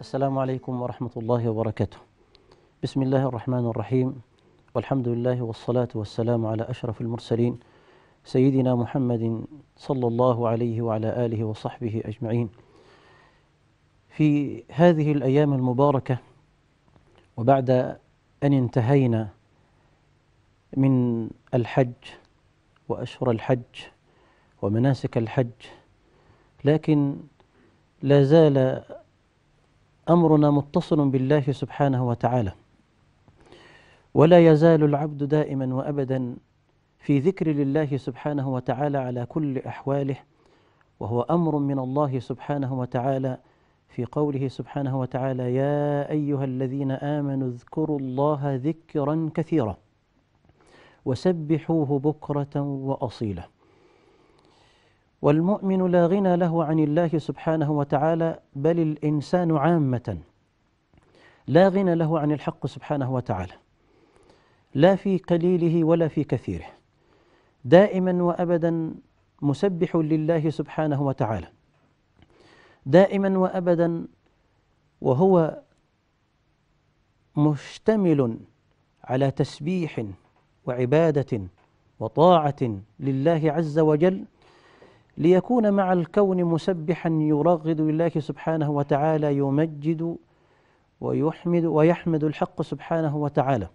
السلام عليكم ورحمة الله وبركاته. بسم الله الرحمن الرحيم والحمد لله والصلاة والسلام على أشرف المرسلين سيدنا محمد صلى الله عليه وعلى آله وصحبه أجمعين. في هذه الأيام المباركة وبعد أن انتهينا من الحج وأشهر الحج ومناسك الحج لكن لا زال أمرنا متصل بالله سبحانه وتعالى ولا يزال العبد دائما وأبدا في ذكر لله سبحانه وتعالى على كل أحواله وهو أمر من الله سبحانه وتعالى في قوله سبحانه وتعالى يا أيها الذين آمنوا اذكروا الله ذكرا كثيرا وسبحوه بكرة وأصيلا والمؤمن لا غنى له عن الله سبحانه وتعالى بل الإنسان عامة لا غنى له عن الحق سبحانه وتعالى لا في قليله ولا في كثيره دائما وأبدا مسبح لله سبحانه وتعالى دائما وأبدا وهو مشتمل على تسبيح وعبادة وطاعة لله عز وجل ليكون مع الكون مسبحا يرغد لله سبحانه وتعالى يمجد ويحمد ويحمد الحق سبحانه وتعالى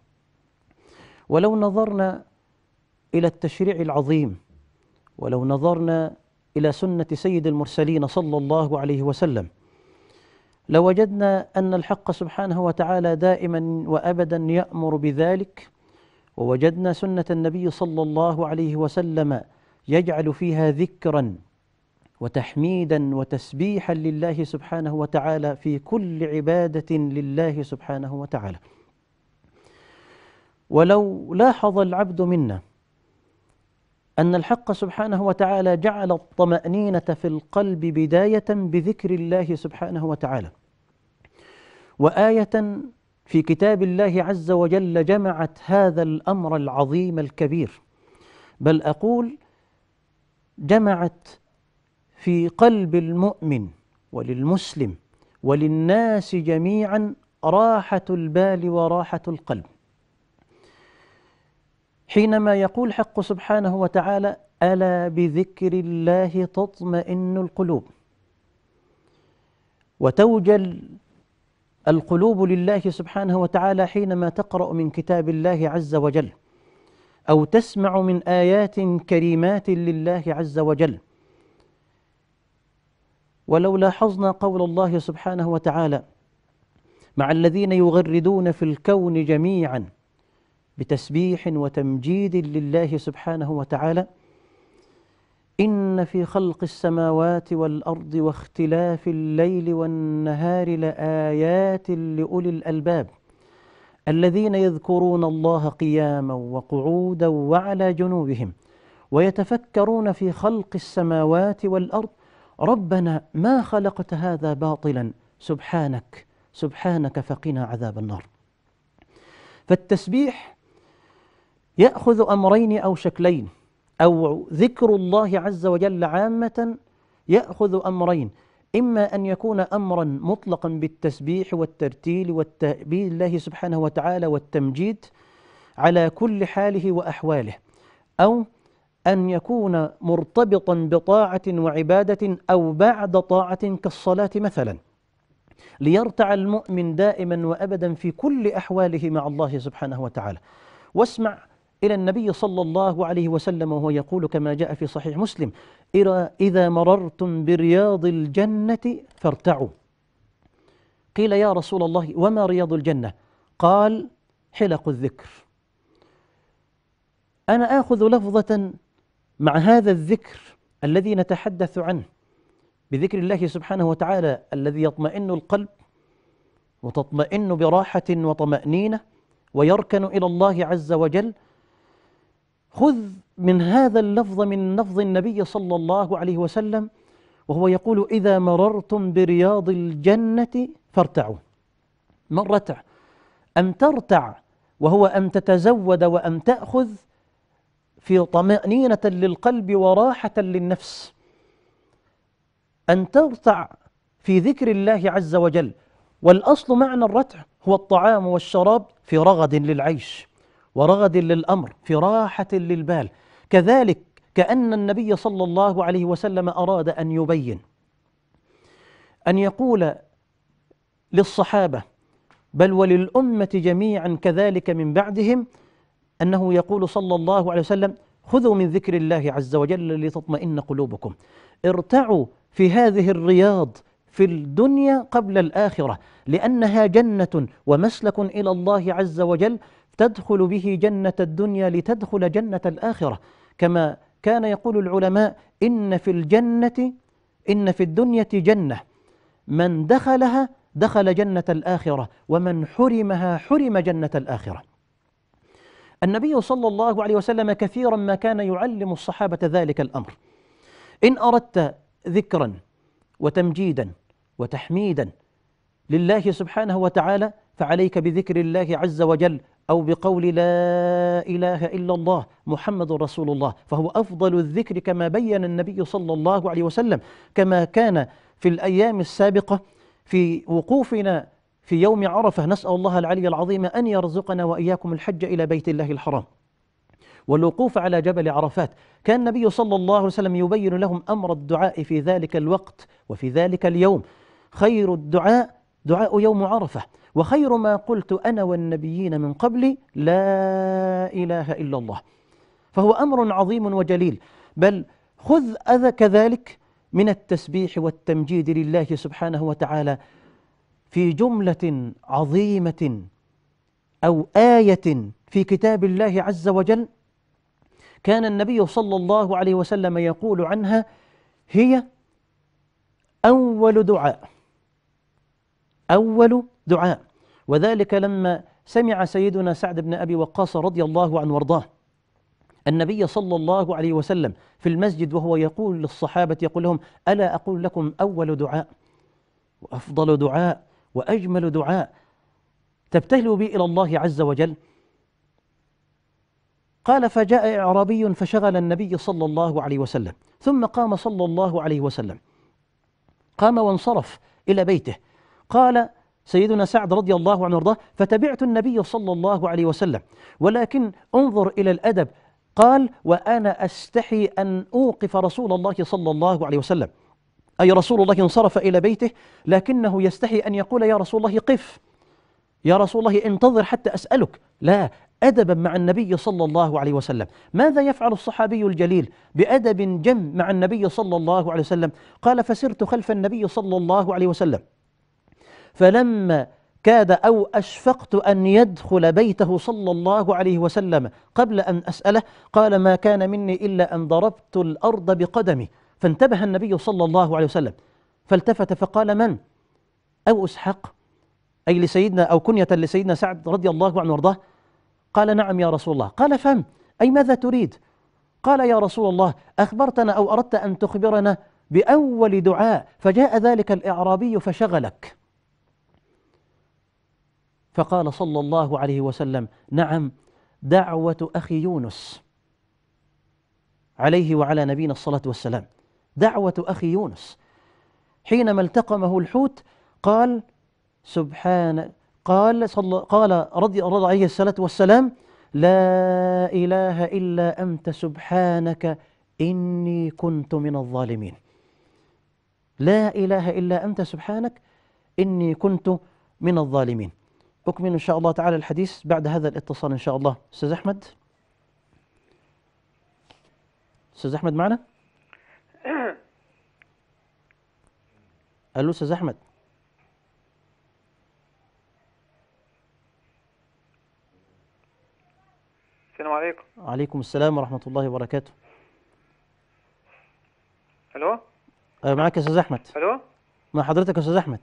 ولو نظرنا إلى التشريع العظيم ولو نظرنا إلى سنة سيد المرسلين صلى الله عليه وسلم لوجدنا أن الحق سبحانه وتعالى دائما وأبدا يأمر بذلك ووجدنا سنة النبي صلى الله عليه وسلم يجعل فيها ذكرا وتحميدا وتسبيحا لله سبحانه وتعالى في كل عباده لله سبحانه وتعالى ولو لاحظ العبد منا ان الحق سبحانه وتعالى جعل الطمانينه في القلب بدايه بذكر الله سبحانه وتعالى وايه في كتاب الله عز وجل جمعت هذا الامر العظيم الكبير بل اقول جمعت في قلب المؤمن وللمسلم وللناس جميعا راحة البال وراحة القلب حينما يقول حق سبحانه وتعالى ألا بذكر الله تطمئن القلوب وتوجل القلوب لله سبحانه وتعالى حينما تقرأ من كتاب الله عز وجل أو تسمع من آيات كريمات لله عز وجل ولو لاحظنا قول الله سبحانه وتعالى مع الذين يغردون في الكون جميعا بتسبيح وتمجيد لله سبحانه وتعالى إن في خلق السماوات والأرض واختلاف الليل والنهار لآيات لأولي الألباب الذين يذكرون الله قياما وقعودا وعلى جنوبهم ويتفكرون في خلق السماوات والارض ربنا ما خلقت هذا باطلا سبحانك سبحانك فقنا عذاب النار فالتسبيح ياخذ امرين او شكلين او ذكر الله عز وجل عامه ياخذ امرين إما أن يكون أمرا مطلقا بالتسبيح والترتيل والتأبيد الله سبحانه وتعالى والتمجيد على كل حاله وأحواله أو أن يكون مرتبطا بطاعة وعبادة أو بعد طاعة كالصلاة مثلا ليرتع المؤمن دائما وأبدا في كل أحواله مع الله سبحانه وتعالى واسمع إلى النبي صلى الله عليه وسلم وهو يقول كما جاء في صحيح مسلم إذا مررتم برياض الجنة فارتعوا قيل يا رسول الله وما رياض الجنة قال حلق الذكر أنا آخذ لفظة مع هذا الذكر الذي نتحدث عنه بذكر الله سبحانه وتعالى الذي يطمئن القلب وتطمئن براحة وطمأنينة ويركن إلى الله عز وجل خذ من هذا اللفظ من لفظ النبي صلى الله عليه وسلم وهو يقول إذا مررتم برياض الجنة فارتعوا ما الرتع أن ترتع وهو أن تتزود وأن تأخذ في طمأنينة للقلب وراحة للنفس أن ترتع في ذكر الله عز وجل والأصل معنى الرتع هو الطعام والشراب في رغد للعيش ورغد للامر فراحه للبال كذلك كان النبي صلى الله عليه وسلم اراد ان يبين ان يقول للصحابه بل وللامه جميعا كذلك من بعدهم انه يقول صلى الله عليه وسلم خذوا من ذكر الله عز وجل لتطمئن قلوبكم ارتعوا في هذه الرياض في الدنيا قبل الاخره لانها جنه ومسلك الى الله عز وجل تدخل به جنة الدنيا لتدخل جنة الآخرة كما كان يقول العلماء إن في الجنة إن في الدنيا جنة من دخلها دخل جنة الآخرة ومن حرمها حرم جنة الآخرة النبي صلى الله عليه وسلم كثيرا ما كان يعلم الصحابة ذلك الأمر إن أردت ذكرا وتمجيدا وتحميدا لله سبحانه وتعالى فعليك بذكر الله عز وجل أو بقول لا إله إلا الله محمد رسول الله فهو أفضل الذكر كما بين النبي صلى الله عليه وسلم كما كان في الأيام السابقة في وقوفنا في يوم عرفة نسأل الله العلي العظيم أن يرزقنا وإياكم الحج إلى بيت الله الحرام والوقوف على جبل عرفات كان النبي صلى الله عليه وسلم يبين لهم أمر الدعاء في ذلك الوقت وفي ذلك اليوم خير الدعاء دعاء يوم عرفة وخير ما قلت أنا والنبيين من قبلي لا إله إلا الله فهو أمر عظيم وجليل بل خذ أذى كذلك من التسبيح والتمجيد لله سبحانه وتعالى في جملة عظيمة أو آية في كتاب الله عز وجل كان النبي صلى الله عليه وسلم يقول عنها هي أول دعاء أول دعاء وذلك لما سمع سيدنا سعد بن أبي وقاص رضي الله عنه وارضاه النبي صلى الله عليه وسلم في المسجد وهو يقول للصحابة يقول لهم ألا أقول لكم أول دعاء وأفضل دعاء وأجمل دعاء تبتهلوا بي إلى الله عز وجل قال فجاء اعرابي فشغل النبي صلى الله عليه وسلم ثم قام صلى الله عليه وسلم قام وانصرف الى بيته قال سيدنا سعد رضي الله عنه وارضاه فتبعت النبي صلى الله عليه وسلم ولكن انظر إلى الأدب قال وأنا أستحي أن أوقف رسول الله صلى الله عليه وسلم أي رسول الله انصرف إلى بيته لكنه يستحي أن يقول يا رسول الله قف يا رسول الله انتظر حتى أسألك لا أدبا مع النبي صلى الله عليه وسلم ماذا يفعل الصحابي الجليل بأدب جم مع النبي صلى الله عليه وسلم قال فسرت خلف النبي صلى الله عليه وسلم فلما كاد أو أشفقت أن يدخل بيته صلى الله عليه وسلم قبل أن أسأله قال ما كان مني إلا أن ضربت الأرض بقدمي فانتبه النبي صلى الله عليه وسلم فالتفت فقال من أو أسحق أي لسيدنا أو كنية لسيدنا سعد رضي الله عنه وارضاه قال نعم يا رسول الله قال فم أي ماذا تريد قال يا رسول الله أخبرتنا أو أردت أن تخبرنا بأول دعاء فجاء ذلك الإعرابي فشغلك فقال صلى الله عليه وسلم نعم دعوة أخي يونس عليه وعلى نبينا الصلاة والسلام دعوة أخي يونس حينما التقمه الحوت قال سبحان قال صلى قال رضي الله عليه الصلاة والسلام لا إله إلا أنت سبحانك إني كنت من الظالمين لا إله إلا أنت سبحانك إني كنت من الظالمين أكمل إن شاء الله تعالى الحديث بعد هذا الاتصال إن شاء الله أستاذ أحمد أستاذ أحمد معنا ألو أستاذ أحمد السلام عليكم وعليكم السلام ورحمة الله وبركاته ألو آه، معك يا أستاذ أحمد ألو مع حضرتك يا أستاذ أحمد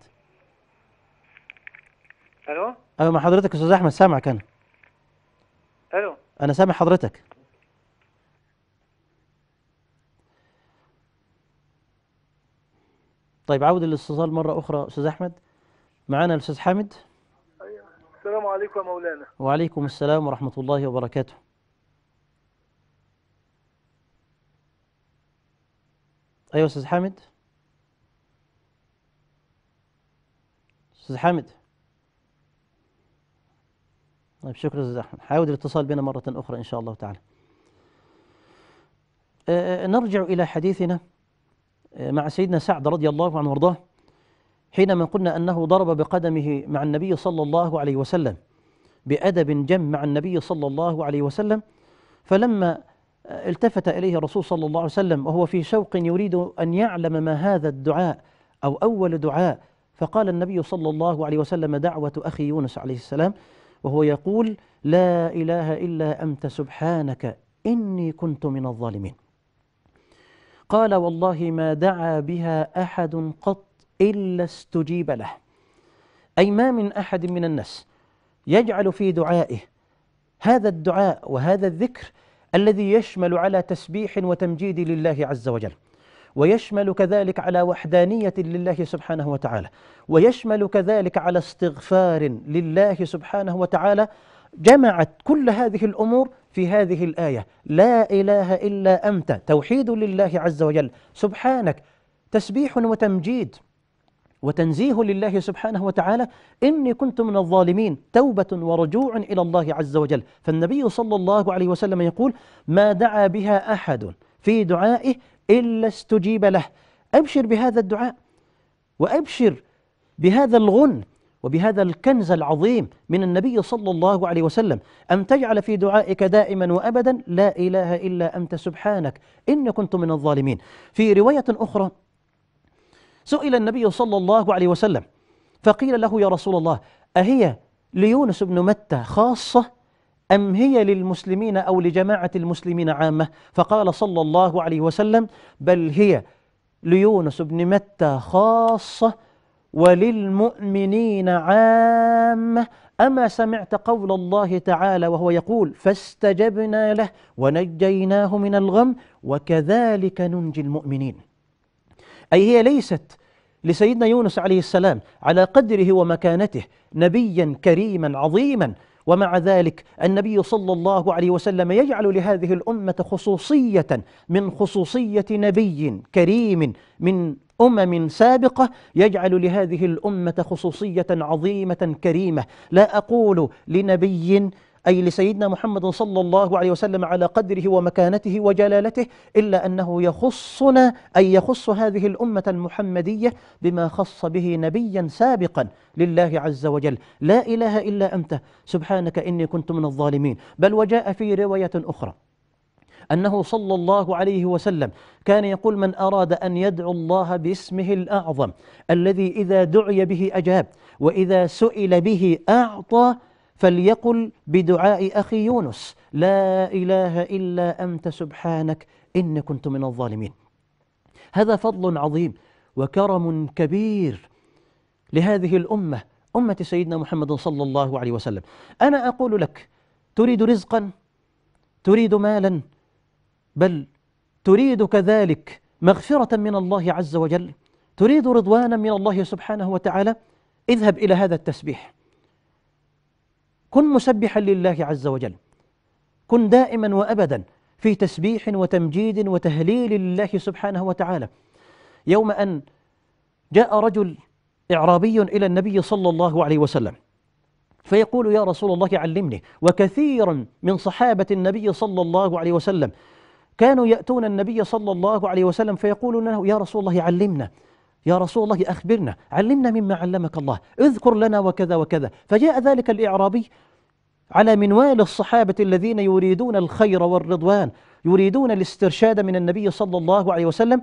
الو ايوه مع حضرتك استاذ احمد سامعك انا الو انا سامع حضرتك طيب عاود الاستصال مره اخرى استاذ احمد معانا الاستاذ حامد السلام عليكم يا مولانا وعليكم السلام ورحمه الله وبركاته ايوه استاذ حامد استاذ حامد طيب شكرا استاذ احمد حاول الاتصال بنا مره اخرى ان شاء الله تعالى آه، آه، آه، نرجع الى حديثنا مع سيدنا سعد رضي الله عنه وارضاه حينما قلنا انه ضرب بقدمه مع النبي صلى الله عليه وسلم بادب جم مع النبي صلى الله عليه وسلم فلما التفت اليه الرسول صلى الله عليه وسلم وهو في شوق يريد ان يعلم ما هذا الدعاء او اول دعاء فقال النبي صلى الله عليه وسلم دعوه اخي يونس عليه السلام وهو يقول لا إله إلا أنت سبحانك إني كنت من الظالمين قال والله ما دعا بها أحد قط إلا استجيب له أي ما من أحد من الناس يجعل في دعائه هذا الدعاء وهذا الذكر الذي يشمل على تسبيح وتمجيد لله عز وجل ويشمل كذلك على وحدانية لله سبحانه وتعالى ويشمل كذلك على استغفار لله سبحانه وتعالى جمعت كل هذه الأمور في هذه الآية لا إله إلا أنت توحيد لله عز وجل سبحانك تسبيح وتمجيد وتنزيه لله سبحانه وتعالى إني كنت من الظالمين توبة ورجوع إلى الله عز وجل فالنبي صلى الله عليه وسلم يقول ما دعا بها أحد في دعائه إلا استجيب له أبشر بهذا الدعاء وأبشر بهذا الغن وبهذا الكنز العظيم من النبي صلى الله عليه وسلم أن تجعل في دعائك دائما وأبدا لا إله إلا أنت سبحانك إن كنت من الظالمين في رواية أخرى سئل النبي صلى الله عليه وسلم فقيل له يا رسول الله أهي ليونس بن متى خاصة أم هي للمسلمين أو لجماعة المسلمين عامة فقال صلى الله عليه وسلم بل هي ليونس بن متى خاصة وللمؤمنين عامة أما سمعت قول الله تعالى وهو يقول فاستجبنا له ونجيناه من الغم وكذلك ننجي المؤمنين أي هي ليست لسيدنا يونس عليه السلام على قدره ومكانته نبيا كريما عظيما ومع ذلك النبي صلى الله عليه وسلم يجعل لهذه الأمة خصوصية من خصوصية نبي كريم من أمم سابقة يجعل لهذه الأمة خصوصية عظيمة كريمة لا أقول لنبي أي لسيدنا محمد صلى الله عليه وسلم على قدره ومكانته وجلالته إلا أنه يخصنا أي يخص هذه الأمة المحمدية بما خص به نبيا سابقا لله عز وجل لا إله إلا أنت سبحانك إني كنت من الظالمين بل وجاء في رواية أخرى أنه صلى الله عليه وسلم كان يقول من أراد أن يدعو الله باسمه الأعظم الذي إذا دعي به أجاب وإذا سئل به أعطى فليقل بدعاء أخي يونس لا إله إلا أنت سبحانك إن كنت من الظالمين هذا فضل عظيم وكرم كبير لهذه الأمة أمة سيدنا محمد صلى الله عليه وسلم أنا أقول لك تريد رزقا تريد مالا بل تريد كذلك مغفرة من الله عز وجل تريد رضوانا من الله سبحانه وتعالى اذهب إلى هذا التسبيح كن مسبحا لله عز وجل كن دائما وابدا في تسبيح وتمجيد وتهليل لله سبحانه وتعالى يوم ان جاء رجل اعرابي الى النبي صلى الله عليه وسلم فيقول يا رسول الله علمني وكثير من صحابه النبي صلى الله عليه وسلم كانوا ياتون النبي صلى الله عليه وسلم فيقولون له يا رسول الله علمنا يا رسول الله أخبرنا علمنا مما علمك الله اذكر لنا وكذا وكذا فجاء ذلك الإعرابي على منوال الصحابة الذين يريدون الخير والرضوان يريدون الاسترشاد من النبي صلى الله عليه وسلم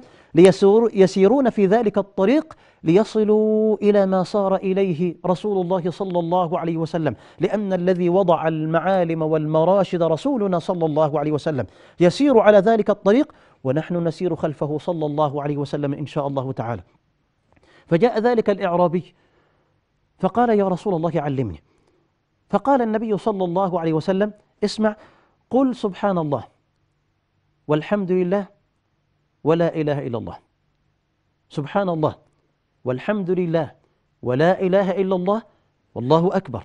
ليسيرون في ذلك الطريق ليصلوا إلى ما صار إليه رسول الله صلى الله عليه وسلم لأن الذي وضع المعالم والمراشد رسولنا صلى الله عليه وسلم يسير على ذلك الطريق ونحن نسير خلفه صلى الله عليه وسلم إن شاء الله تعالى فجاء ذلك الإعرابي فقال يا رسول الله علمني فقال النبي صلى الله عليه وسلم اسمع قل سبحان الله والحمد لله ولا إله إلا الله سبحان الله والحمد لله ولا إله إلا الله والله أكبر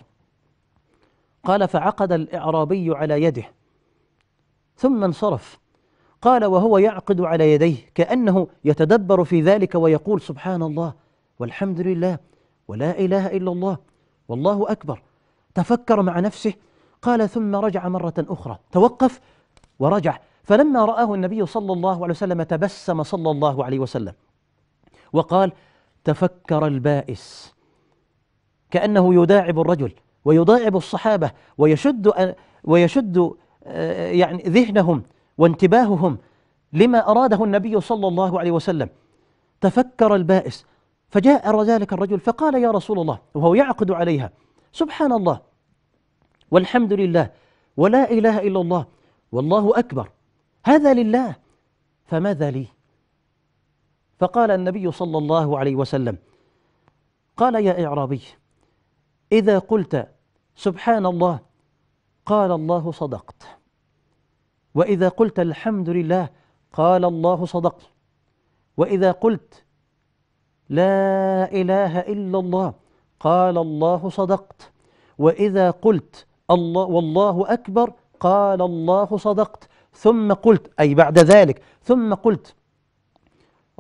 قال فعقد الإعرابي على يده ثم انصرف قال وهو يعقد على يديه كأنه يتدبر في ذلك ويقول سبحان الله والحمد لله ولا إله إلا الله والله أكبر تفكر مع نفسه قال ثم رجع مرة أخرى توقف ورجع فلما رآه النبي صلى الله عليه وسلم تبسم صلى الله عليه وسلم وقال تفكر البائس كأنه يداعب الرجل ويداعب الصحابة ويشد ويشد آه، يعني ذهنهم وانتباههم لما أراده النبي صلى الله عليه وسلم تفكر البائس فجاء ذلك الرجل فقال يا رسول الله وهو يعقد عليها سبحان الله والحمد لله ولا اله الا الله والله اكبر هذا لله فماذا لي فقال النبي صلى الله عليه وسلم قال يا اعرابي اذا قلت سبحان الله قال الله صدقت واذا قلت الحمد لله قال الله صدقت واذا قلت لا إله إلا الله قال الله صدقت وإذا قلت الله والله أكبر قال الله صدقت ثم قلت أي بعد ذلك ثم قلت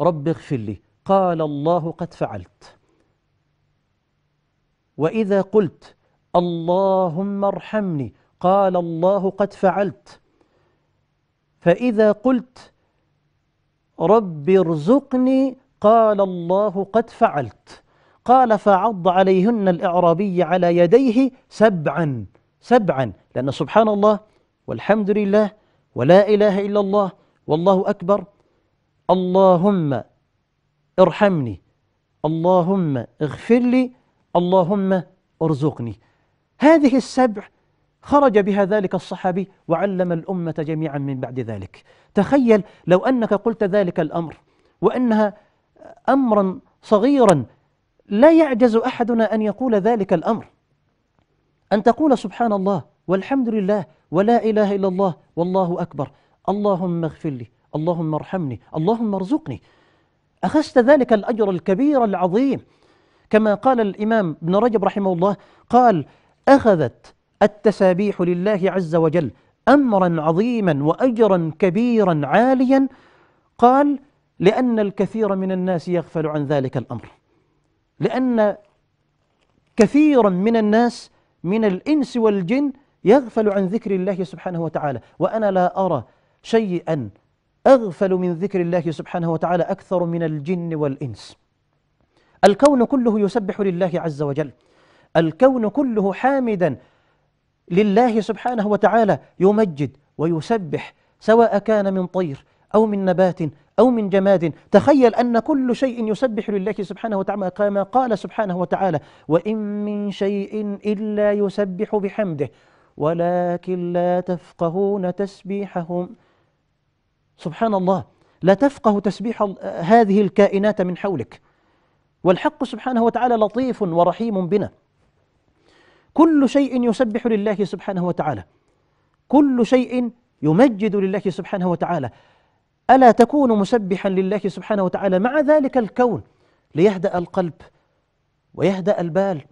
رب اغفر لي قال الله قد فعلت وإذا قلت اللهم ارحمني قال الله قد فعلت فإذا قلت رب ارزقني قال الله قد فعلت قال فعض عليهن الإعرابي على يديه سبعا سبعا لأن سبحان الله والحمد لله ولا إله إلا الله والله أكبر اللهم ارحمني اللهم اغفر لي اللهم ارزقني هذه السبع خرج بها ذلك الصحابي وعلم الأمة جميعا من بعد ذلك تخيل لو أنك قلت ذلك الأمر وأنها أمرا صغيرا لا يعجز أحدنا أن يقول ذلك الأمر أن تقول سبحان الله والحمد لله ولا إله إلا الله والله أكبر اللهم اغفر لي اللهم ارحمني اللهم ارزقني أخذت ذلك الأجر الكبير العظيم كما قال الإمام ابن رجب رحمه الله قال أخذت التسابيح لله عز وجل أمرا عظيما وأجرا كبيرا عاليا قال لأن الكثير من الناس يغفل عن ذلك الأمر لأن كثيرا من الناس من الإنس والجن يغفل عن ذكر الله سبحانه وتعالى وأنا لا أرى شيئا أغفل من ذكر الله سبحانه وتعالى أكثر من الجن والإنس الكون كله يسبح لله عز وجل الكون كله حامدا لله سبحانه وتعالى يمجد ويسبح سواء كان من طير أو من نبات أو من جماد تخيل أن كل شيء يسبح لله سبحانه وتعالى كما قال سبحانه وتعالى وإن من شيء إلا يسبح بحمده ولكن لا تفقهون تسبيحهم سبحان الله لا تفقه تسبيح هذه الكائنات من حولك والحق سبحانه وتعالى لطيف ورحيم بنا كل شيء يسبح لله سبحانه وتعالى كل شيء يمجد لله سبحانه وتعالى ألا تكون مسبحا لله سبحانه وتعالى مع ذلك الكون ليهدأ القلب ويهدأ البال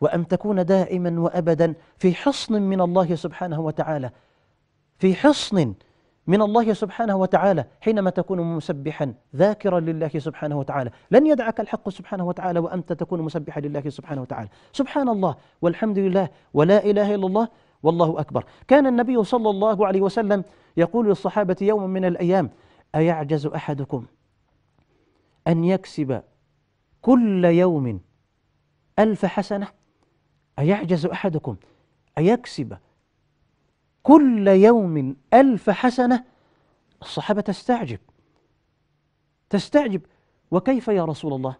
وأن تكون دائما وأبدا في حصن من الله سبحانه وتعالى في حصن من الله سبحانه وتعالى حينما تكون مسبحا ذاكرا لله سبحانه وتعالى لن يدعك الحق سبحانه وتعالى وأنت تكون مسبحا لله سبحانه وتعالى سبحان الله والحمد لله ولا إله إلا الله والله أكبر كان النبي صلى الله عليه وسلم يقول للصحابة يوما من الأيام أيعجز أحدكم أن يكسب كل يوم ألف حسنة أيعجز أحدكم أيكسب كل يوم ألف حسنة الصحابة تستعجب تستعجب وكيف يا رسول الله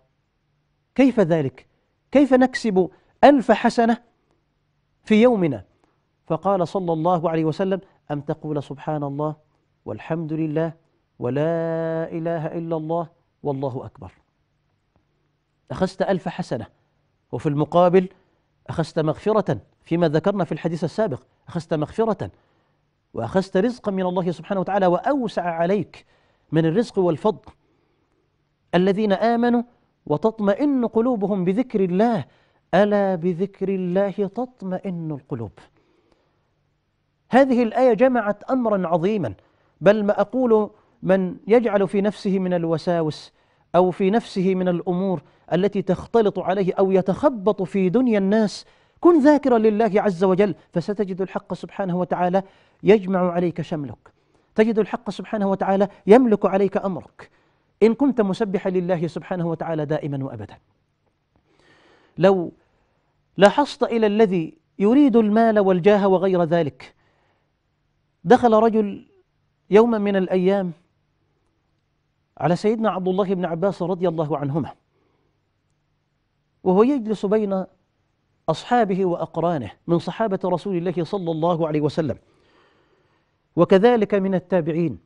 كيف ذلك كيف نكسب ألف حسنة في يومنا فقال صلى الله عليه وسلم أم تقول سبحان الله والحمد لله ولا إله إلا الله والله أكبر أخذت ألف حسنة وفي المقابل أخذت مغفرة فيما ذكرنا في الحديث السابق أخذت مغفرة وأخذت رزقا من الله سبحانه وتعالى وأوسع عليك من الرزق والفضل الذين آمنوا وتطمئن قلوبهم بذكر الله ألا بذكر الله تطمئن القلوب هذه الآية جمعت أمرا عظيما بل ما أقول من يجعل في نفسه من الوساوس أو في نفسه من الأمور التي تختلط عليه أو يتخبط في دنيا الناس كن ذاكرا لله عز وجل فستجد الحق سبحانه وتعالى يجمع عليك شملك تجد الحق سبحانه وتعالى يملك عليك أمرك إن كنت مسبحا لله سبحانه وتعالى دائما وأبدا لو لاحظت إلى الذي يريد المال والجاه وغير ذلك دخل رجل يوما من الأيام على سيدنا عبد الله بن عباس رضي الله عنهما وهو يجلس بين أصحابه وأقرانه من صحابة رسول الله صلى الله عليه وسلم وكذلك من التابعين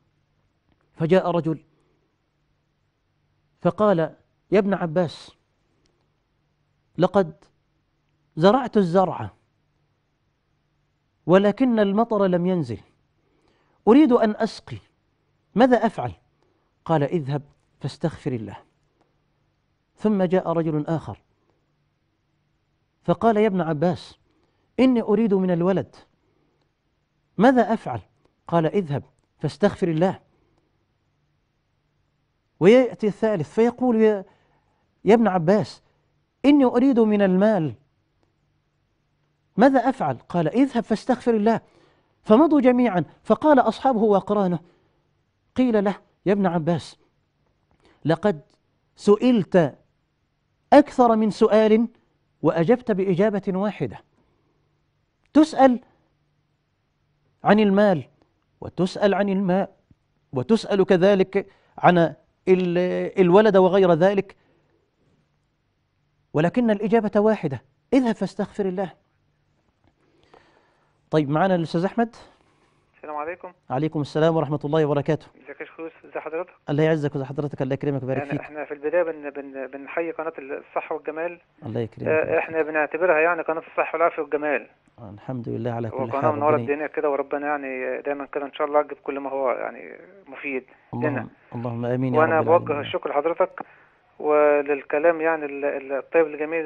فجاء رجل فقال يا ابن عباس لقد زرعت الزرع ولكن المطر لم ينزل أريد أن أسقي ماذا أفعل قال اذهب فاستغفر الله ثم جاء رجل آخر فقال يا ابن عباس إني أريد من الولد ماذا أفعل قال اذهب فاستغفر الله ويأتي الثالث فيقول يا, يا ابن عباس إني أريد من المال ماذا أفعل قال اذهب فاستغفر الله فمضوا جميعا فقال أصحابه وقرانه قيل له يا ابن عباس لقد سئلت أكثر من سؤال وأجبت بإجابة واحدة تسأل عن المال وتسأل عن الماء وتسأل كذلك عن الولد وغير ذلك ولكن الإجابة واحدة اذهب فاستغفر الله طيب معنا الأستاذ أحمد السلام عليكم عليكم السلام ورحمة الله وبركاته ازيك يا شيخ يوسف ازي حضرتك الله يعزك وزي حضرتك الله يكرمك ويبارك فيك احنا في البداية بن بن بنحيي قناة الصح والجمال الله يكرمك آه، احنا بنعتبرها يعني قناة الصح والعافية والجمال آه، الحمد لله على كل حال وقناة منورة الدنيا كده وربنا يعني دايما كده ان شاء الله يجيب كل ما هو يعني مفيد اللهم لنا اللهم امين يا وانا رب بوجه الشكر لحضرتك وللكلام يعني الطيب الجميل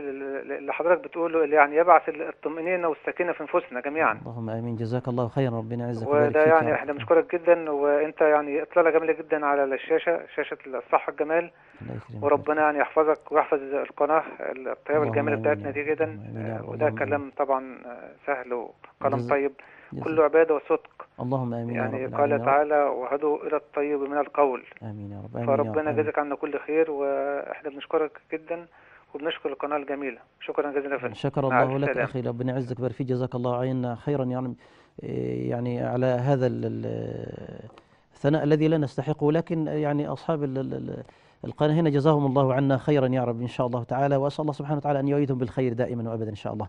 اللي حضرتك بتقوله اللي يعني يبعث الطمئنينه والسكينة في نفوسنا جميعا اللهم امين جزاك الله خيرا ربنا يعزك وده يعني احنا بنشكرك جدا وانت يعني اطلالة جميلة جدا على الشاشة شاشة الصحة الجمال وربنا يعني يحفظك ويحفظ القناة الطيبة الجميلة بتاعتنا دي جدا وده كلام طبعا سهل وكلام طيب كل عبادة وصدق اللهم آمين يعني يا رب يعني قال آمين تعالى وهدوا إلى الطيب من القول آمين يا رب آمين فربنا يجازيك عنا كل خير وإحنا بنشكرك جدا وبنشكر القناة الجميلة شكرا جزيلا فيك شكر الله لك أخي ربنا يعزك ويبارك فيك جزاك الله عنا خيرا يعني يعني على هذا الثناء الذي لا نستحقه لكن يعني أصحاب القناة هنا جزاهم الله عنا خيرا يا رب إن شاء الله تعالى وأسأل الله سبحانه وتعالى أن يعيدهم بالخير دائما وأبدا إن شاء الله